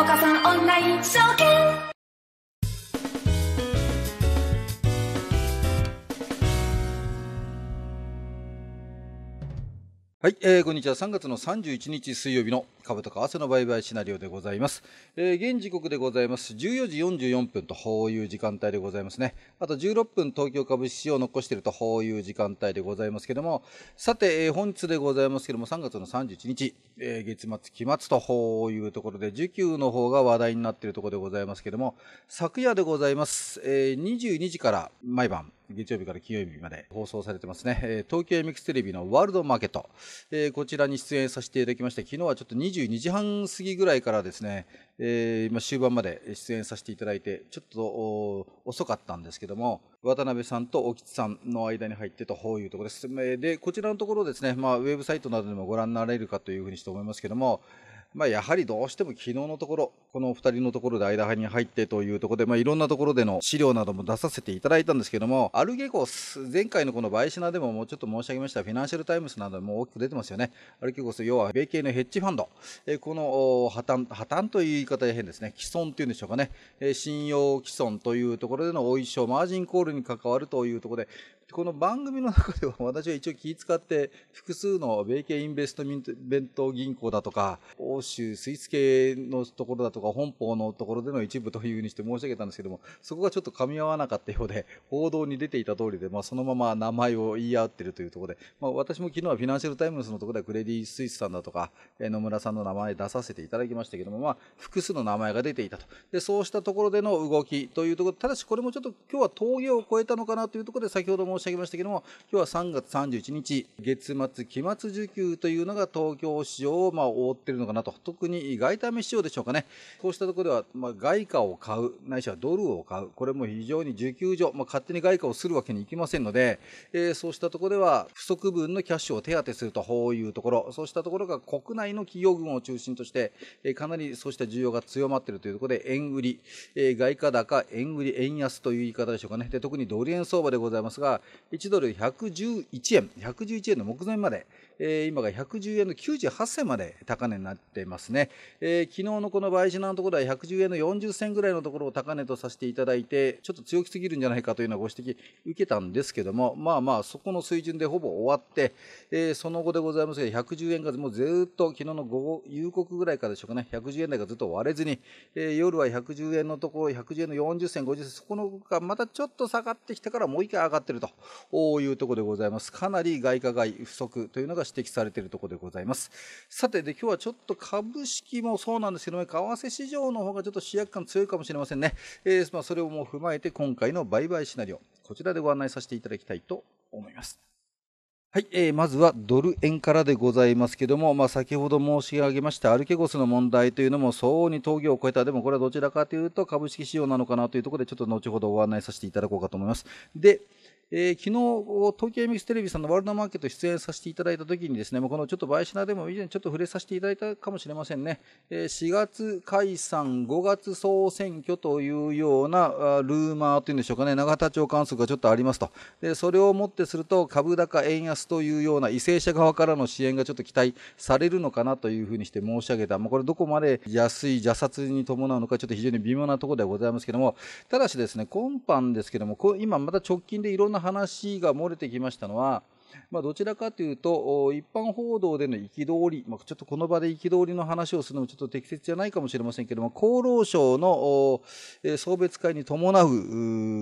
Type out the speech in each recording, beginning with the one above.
お母オンライン証券はい、えー、こんにちは3月の31日水曜日の株とか汗の売買シナリオでございます。えー、現時刻でございます。14時44分という時間帯でございますね。あと16分東京株式市場残しているという時間帯でございますけども、さて、えー、本日でございますけども、3月の31日、えー、月末、期末というところで、需給の方が話題になっているところでございますけども、昨夜でございます。えー、22時から毎晩、月曜日から金曜日まで放送されてますね、え東京 MX テレビのワールドマーケット、えこちらに出演させていただきまして、昨日はちょっと22時半過ぎぐらいからですね、えー、今終盤まで出演させていただいてちょっと遅かったんですけども渡辺さんと興津さんの間に入ってというところですでこちらのところですね、まあ、ウェブサイトなどでもご覧になれるかというふうにして思いますけども、まあ、やはりどうしても昨日のところ、このお二人のところで間に入ってというところで、まあ、いろんなところでの資料なども出させていただいたんですけども、アルゲコス、前回のこのバイシナでももうちょっと申し上げました、フィナンシャルタイムズなども大きく出てますよね。アルゲゴス、要は米系のヘッジファンド、えこの破綻、破綻という言い方で変ですね、既存というんでしょうかね、え信用既存というところでのお衣装、マージンコールに関わるというところで、この番組の中では 私は一応気遣って複数の米系インベストメント銀行だとか欧州スイス系のところだとか本邦のところでの一部というふうにして申し上げたんですけどもそこがちょっと噛み合わなかったようで報道に出ていた通りで、まあ、そのまま名前を言い合っているというところで、まあ、私も昨日はフィナンシャル・タイムズのところでクレディ・スイスさんだとか野村さんの名前出させていただきましたけども、まあ、複数の名前が出ていたとでそうしたところでの動きというところただしこれもちょっと今日は峠を越えたのかなというところで先ほど申申し上げましたけども、今日は3月31日、月末、期末受給というのが東京市場をまあ覆っているのかなと、特に外為市場でしょうかね、こうしたところでは、まあ、外貨を買う、ないしはドルを買う、これも非常に受給所、まあ、勝手に外貨をするわけにいきませんので、えー、そうしたところでは、不足分のキャッシュを手当てするというところ、そうしたところが国内の企業群を中心として、えー、かなりそうした需要が強まっているというところで、円売り、えー、外貨高、円売り、円安という言い方でしょうかね。で特にドル円相場でございますが、1ドル111円、111円の目前までえ今が110円の98銭まで高値になっていますね、えー、昨日のこの倍品のところは110円の40銭ぐらいのところを高値とさせていただいてちょっと強気すぎるんじゃないかというのはご指摘受けたんですけどもまあまあそこの水準でほぼ終わって、えー、その後でございますが110円がもうずっと昨日の午後夕刻ぐらいからでしょうかね110円台がずっと割れずに、えー、夜は110円のところ110円の40銭50銭そこのがまたちょっと下がってきてからもう一回上がってるというところでございますかなり外貨い不足というのが指摘されているところでございます。さてで、今日はちょっと株式もそうなんですけども、為替市場の方がちょっと主役感強いかもしれませんね。えー、まあ、それをもう踏まえて、今回の売買シナリオ、こちらでご案内させていただきたいと思います。はい、えー、まずはドル円からでございますけども、まあ、先ほど申し上げましたアルケゴスの問題というのも相応に峠を越えた、でもこれはどちらかというと株式市場なのかなというところで、ちょっと後ほどご案内させていただこうかと思います。で、えー、昨日、東京 MX テレビさんのワールドマーケット出演させていただいたときにですね、もうこのちょっとバイシナでも以前ちょっと触れさせていただいたかもしれませんね。えー、4月解散、5月総選挙というようなルーマーというんでしょうかね、永田町観測がちょっとありますと。で、それをもってすると株高円安というような為政者側からの支援がちょっと期待されるのかなというふうにして申し上げた。もうこれどこまで安い邪殺に伴うのかちょっと非常に微妙なところではございますけども、ただしですね、今般ですけども、今また直近でいろんなの話が漏れてきましたのはまあ、どちらかというと、一般報道での憤り、まあ、ちょっとこの場で憤りの話をするのもちょっと適切じゃないかもしれませんけども、厚労省の送別会に伴う、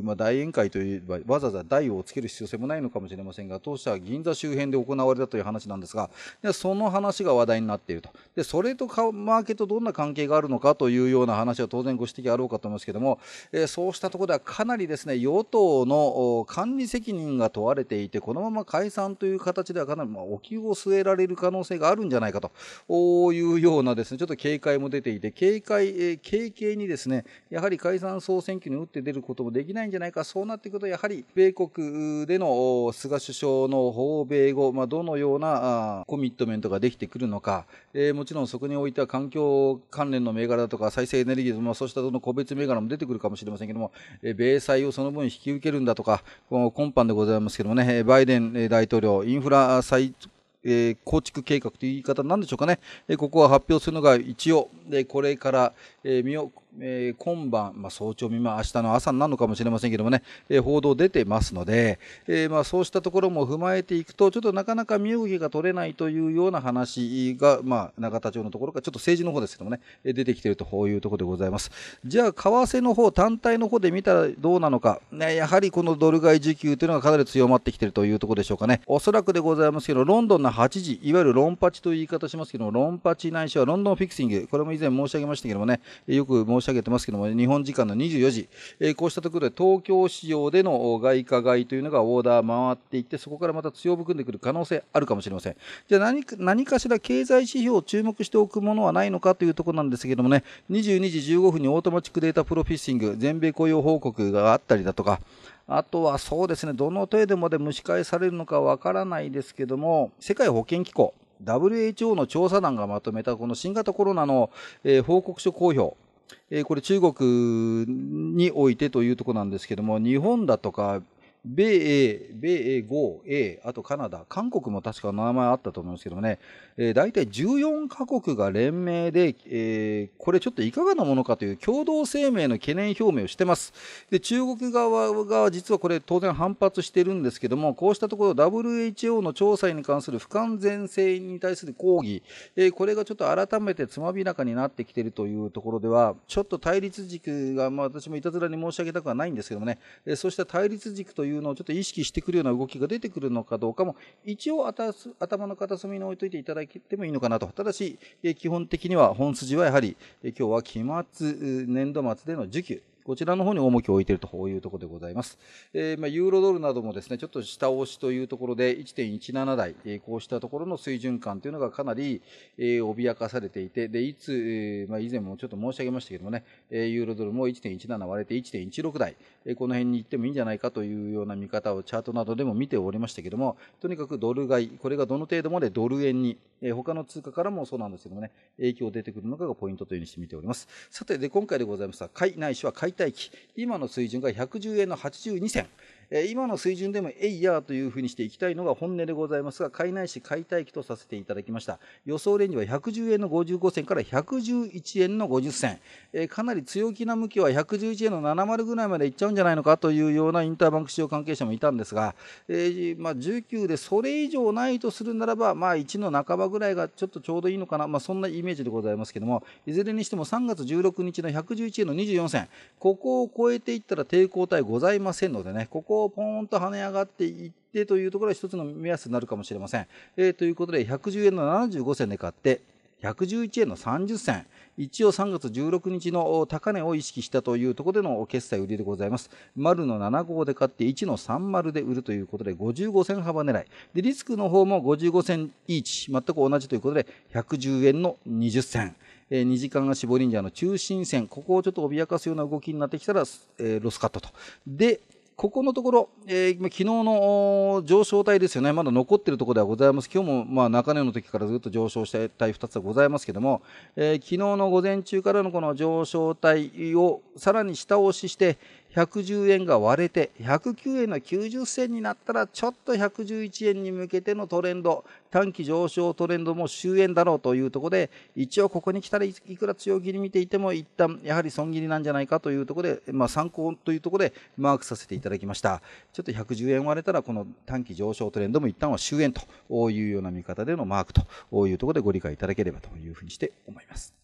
まあ、大宴会といえば、わざわざ台をつける必要性もないのかもしれませんが、当社は銀座周辺で行われたという話なんですが、でその話が話題になっていると。で、それとマーケットどんな関係があるのかというような話は当然ご指摘あろうかと思いますけども、えそうしたところではかなりですね、与党の管理責任が問われていて、このまま解散という形ではかなりまあお灸を据えられる可能性があるんじゃないかというようなですねちょっと警戒も出ていて警戒、えー、軽々にですねやはり解散総選挙に打って出ることもできないんじゃないかそうなってくるとやはり米国での菅首相の訪米後、まあ、どのようなコミットメントができてくるのか、えー、もちろんそこにおいては環境関連の銘柄だとか再生エネルギー、まあ、そうしたの個別銘柄も出てくるかもしれませんけども、えー、米債をその分引き受けるんだとかこの今般でございますけどもねバイデン大統領領インフラ再えー、構築計画という言い方なんでしょうかね、えー、ここは発表するのが一応、えー、これから、えー、身をえー、今晩、まあ、早朝見、まあ、明日の朝になるのかもしれませんけどもね、えー、報道出てますので、えー、まあ、そうしたところも踏まえていくと、ちょっとなかなか身動きが取れないというような話が、まあ、永田町のところかちょっと政治の方ですけどもね、え出てきているというところでございます。じゃあ、為替の方、単体の方で見たらどうなのか、ね、やはりこのドル買い需給というのがかなり強まってきているというところでしょうかね。おそらくでございますけど、ロンドンの8時、いわゆるロンパチという言い方しますけども、ロンパチないしはロンドンフィクシング、これも以前申し上げましたけどもね、よく申し上げてますけども、日本時間の24時、えー、こうしたところで東京市場での外貨買いというのがオーダー回っていって、そこからまた強含んでくる可能性あるかもしれません。じゃあ何何かしら経済指標を注目しておくものはないのかというところなんですけどもね、22時15分にオートマチックデータプロフィッシング、全米雇用報告があったりだとか、あとはそうですね、どの程度まで蒸し返されるのかわからないですけども、世界保健機構、WHO の調査団がまとめたこの新型コロナの、えー、報告書公表、えこれ中国においてというとこなんですけども、日本だとか米英、米英語、英、あとカナダ、韓国も確か名前あったと思いますけどもね、えー、大体14カ国が連名で、えー、これちょっといかがなものかという共同声明の懸念表明をしてます。で、中国側が実はこれ当然反発してるんですけども、こうしたところ WHO の調査に関する不完全性に対する抗議、えー、これがちょっと改めてつまびらかになってきてるというところでは、ちょっと対立軸が、まあ、私もいたずらに申し上げたくはないんですけどもね、えそうした対立軸といういうのをちょっと意識してくるような動きが出てくるのかどうかも、一応頭の片隅に置いといていただいてもいいのかなと。ただし、基本的には本筋はやはり、今日は期末、年度末での受給。こちらの方に重きを置いているというところでございます。えー、まあ、ユーロドルなどもですね、ちょっと下押しというところで1.17台、えー、こうしたところの水準感というのがかなり、えー、脅かされていて、で、いつ、えー、まあ、以前もちょっと申し上げましたけどもね、えー、ユーロドルも1.17割れて1.16台、えー、この辺に行ってもいいんじゃないかというような見方をチャートなどでも見ておりましたけども、とにかくドル買い、これがどの程度までドル円に、えー、他の通貨からもそうなんですけどもね、影響出てくるのかがポイントというふうにして見ております。さて、で、今回でございますが、買いないしは買い今の水準が110円の82銭。今の水準でもえいやというふうにしていきたいのが本音でございますが、買いないし解体期とさせていただきました。予想レンジは110円の55銭から111円の50銭。えかなり強気な向きは111円の70ぐらいまでいっちゃうんじゃないのかというようなインターバンク市場関係者もいたんですが、えまあ、19でそれ以上ないとするならば、まあ、1の半ばぐらいがちょっとちょうどいいのかな、まあ、そんなイメージでございますけども、いずれにしても3月16日の111円の24銭、ここを超えていったら抵抗体ございませんのでね、こここうポーンと跳ね上がっていってというところは一つの目安になるかもしれません。えー、ということで110円の75銭で買って111円の30銭一応3月16日の高値を意識したというところでの決済売りでございます丸の7号で買って1の30で売るということで55銭幅狙いでリスクの方も55銭一全く同じということで110円の20銭えー、2時間足ボリンジャーの中心線、ここをちょっと脅かすような動きになってきたら、えー、ロスカットと。で、ここのところ、えー、昨日の上昇帯ですよね、まだ残っているところではございます。今日も、まあ、中根の時からずっと上昇した帯2つはございますけども、えー、昨日の午前中からのこの上昇帯をさらに下押しして、110円が割れて109円の90銭になったらちょっと111円に向けてのトレンド短期上昇トレンドも終焉だろうというところで一応ここに来たらいくら強気に見ていても一旦やはり損切りなんじゃないかというところで、まあ、参考というところでマークさせていただきましたちょっと110円割れたらこの短期上昇トレンドも一旦は終焉というような見方でのマークというところでご理解いただければというふうにして思います。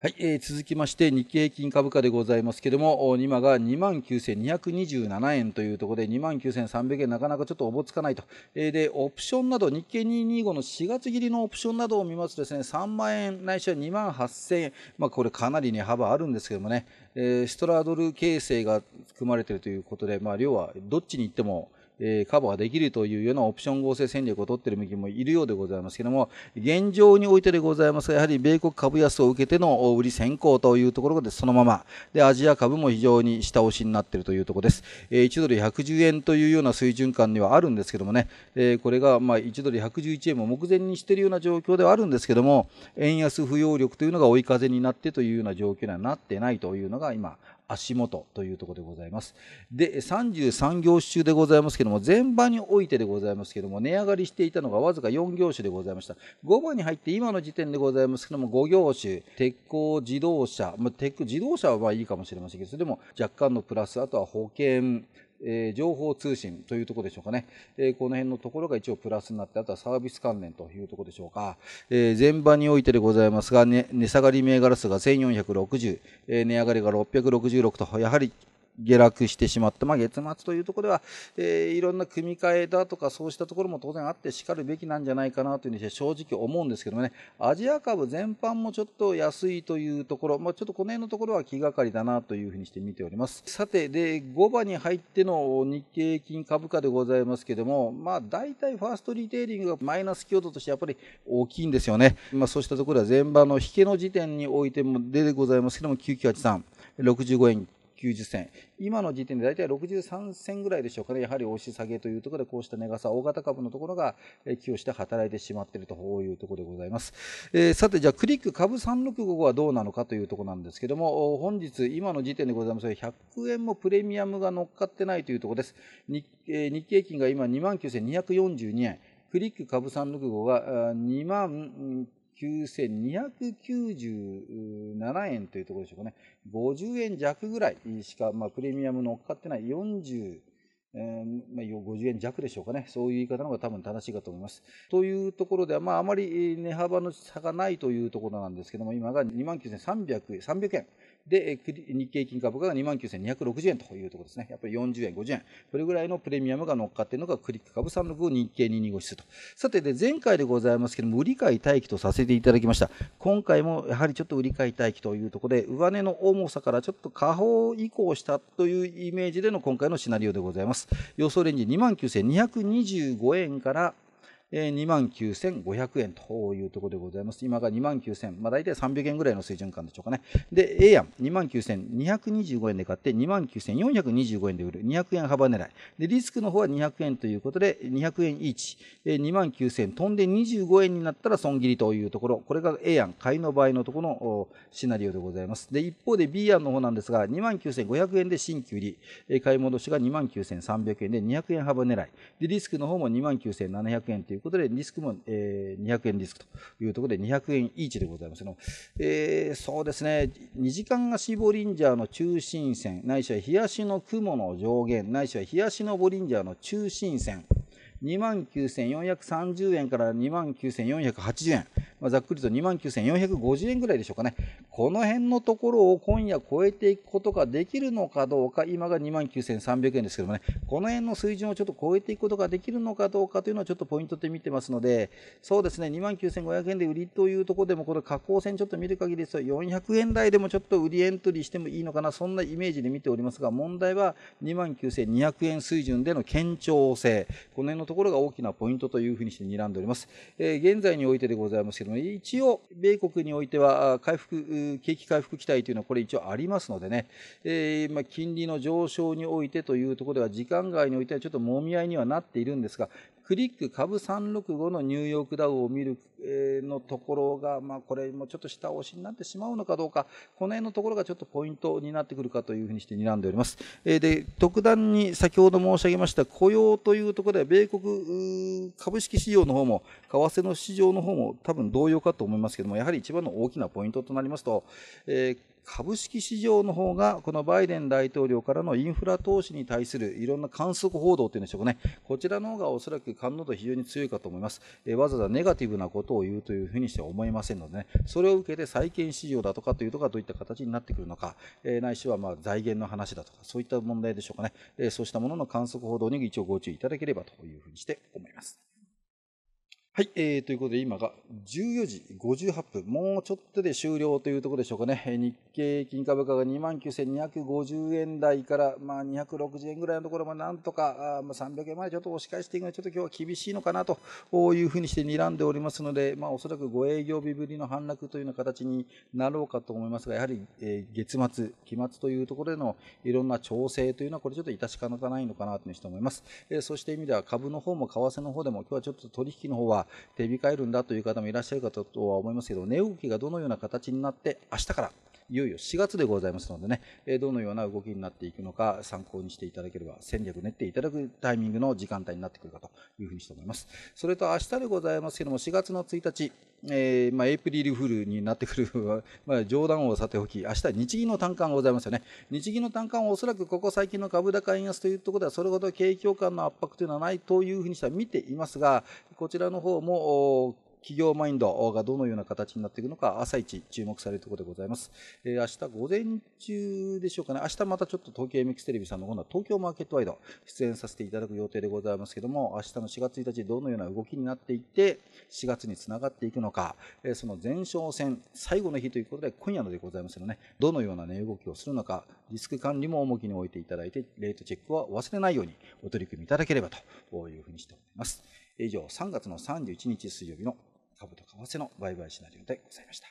はい、えー、続きまして日経平均株価でございますけれども、今が29,227円というところで、29,300円なかなかちょっとおぼつかないと。えー、で、オプションなど、日経225の4月切りのオプションなどを見ますとですね、3万円、ないしは2万8000円。まあ、これかなり値、幅あるんですけどもね、えー、ストラドル形成が含まれているということで、まあ、量はどっちに行っても、えカバーできるというようなオプション合成戦略を取っている向きもいるようでございますけども、現状においてでございますが、やはり米国株安を受けての売り先行というところでそのまま、で、アジア株も非常に下押しになっているというところです。え1ドル110円というような水準感にはあるんですけどもね、えこれが、ま1ドル111円も目前にしているような状況ではあるんですけども、円安不要力というのが追い風になってというような状況にはなってないというのが今足元というところでございます。で、33業種中でございますけども、全場においてでございますけども、値上がりしていたのがわずか4業種でございました。5番に入って今の時点でございますけども、5業種、鉄鋼、自動車、まあ、鉄自動車はまあいいかもしれませんけど、でも若干のプラス、あとは保険、えー、情報通信というところでしょうかね、えー、この辺のところが一応プラスになって、あとはサービス関連というところでしょうか、えー、前場においてでございますが、ね、値下がり銘柄数が1460、え値上がりが666と、やはり下落してしまった、まあ、月末というところでは、えー、いろんな組み替えだとかそうしたところも当然あってしかるべきなんじゃないかなというふうに正直思うんですけどもねアジア株全般もちょっと安いというところ、まあ、ちょっとこの辺のところは気がかりだなというふうにして見ておりますさてで5番に入っての日経金株価でございますけども、まあ、大体ファーストリテイリングがマイナス強度としてやっぱり大きいんですよね、まあ、そうしたところは前場の引けの時点においてもでございますけども998 3 65円90銭。今の時点で大体63銭ぐらいでしょうかね。やはり押し下げというところで、こうした値傘、大型株のところが寄与して働いてしまっているというところでございます。えー、さて、じゃあ、クリック株365はどうなのかというところなんですけども、本日、今の時点でございます100円もプレミアムが乗っかってないというところです。日,、えー、日経金が今29,242円。クリック株365が2万9297円というところでしょうかね。50円弱ぐらいしか、まあ、プレミアム乗っかってない40、えーまあ、50円弱でしょうかね、そういう言い方の方が多分正しいかと思います。というところでは、まあ、あまり値幅の差がないというところなんですけども、今が2万9300円、300円で、日経金株価が29,260円というところですね。やっぱり40円、50円。それぐらいのプレミアムが乗っかっているのがクリック株365日経225指数と。さてで、前回でございますけども、売り買い待機とさせていただきました。今回もやはりちょっと売り買い待機というところで、上値の重さからちょっと下方移行したというイメージでの今回のシナリオでございます。予想レンジ29,225円から2万9500円というところでございます。今が2万9000、まあ、大体300円ぐらいの水準感でしょうかね。で、A えやん、2万9225円で買って、2万9425円で売る、200円幅狙い。で、リスクの方は200円ということで、200円1、2万9000飛んで25円になったら損切りというところ、これが A えやん、買いの場合のところのシナリオでございます。で、一方で B 案の方なんですが、2万9500円で新規売り、買い戻しが2万9300円で200円幅狙い。で、リスクの方も2万9700円といういうことで、リスクも、えー、200円リスクというところで、200円イーチでございますの、えー、そうですね、2時間足ボリンジャーの中心線、ないしは冷やしの雲の上限、ないしは冷やしのボリンジャーの中心線。29,430円から29,480円、まあ、ざっくりと29,450円ぐらいでしょうかね、この辺のところを今夜超えていくことができるのかどうか、今が29,300円ですけどもね、この辺の水準をちょっと超えていくことができるのかどうかというのはちょっとポイントで見てますので、そうですね、29,500円で売りというところでも、この下降線ちょっと見る限りですと、400円台でもちょっと売りエントリーしてもいいのかな、そんなイメージで見ておりますが、問題は29,200円水準での堅調性、この辺のところが大きなポイントというふうにして睨んでおります。え現在においてでございますけども、一応、米国においては回復、景気回復期待というのはこれ一応ありますのでね、えま金利の上昇においてというところでは、時間外においてはちょっともみ合いにはなっているんですが、クリック株365のニューヨークダウを見る、えのところが、まあ、これもちょっと下押しになってしまうのかどうか、この辺のところがちょっとポイントになってくるかというふうにして睨んでおります。えで、特段に先ほど申し上げました雇用というところで米国株式市場の方も、為替の市場の方も多分同様かと思いますけども、やはり一番の大きなポイントとなりますと、えー株式市場の方が、このバイデン大統領からのインフラ投資に対するいろんな観測報道というんでしょうかね、こちらの方がおそらく感度度非常に強いかと思います、えわざわざネガティブなことを言うというふうにしては思いませんので、ね、それを受けて債券市場だとかというとか、どういった形になってくるのか、えないしはま財源の話だとか、そういった問題でしょうかね、えそうしたものの観測報道に一応ご注意いただければというふうにして思います。はい、えー、ということで今が14時58分、もうちょっとで終了というところでしょうかね。日経金株価が29,250円台から、まあ、260円ぐらいのところもなんとか、あまあ、300円までちょっと押し返していくのはちょっと今日は厳しいのかなというふうにして睨んでおりますので、まあ、おそらくご営業日ぶりの反落というような形になろうかと思いますが、やはり、えー、月末、期末というところでのいろんな調整というのはこれちょっと致し方ないのかなというふうにして思います。えー、そして意味では株の方も為替の方でも今日はちょっと取引の方は手控えるんだという方もいらっしゃるかとは思いますけど、値動きがどのような形になって、明日からいよいよ4月でございますのでね、えどのような動きになっていくのか参考にしていただければ戦略練っていただくタイミングの時間帯になってくるかというふうにして思います。それと明日でございますけども4月の1日えー、まあ、エイプリルフールになってくるまあ、冗談をさておき、明日日銀の短観ございますよね。日銀の短観はおそらくここ最近の株高円安というところでは、それほど景況感の圧迫というのはないというふうにしては見ていますが、こちらの方も企業マインドがどのような形になっていくのか、朝一注目されるところでございます。えー、明日午前中でしょうかね、明日またちょっと東京 MX テレビさんの今度は東京マーケットワイド、出演させていただく予定でございますけども、明日の4月1日、どのような動きになっていって、4月につながっていくのか、えー、その前哨戦、最後の日ということで、今夜のでございますので、ね、どのような、値動きをするのか、リスク管理も重きに置いていただいて、レートチェックは忘れないようにお取り組みいただければというふうにしております。以上、3月の31日水曜日の株と為替の売買シナリオでございました。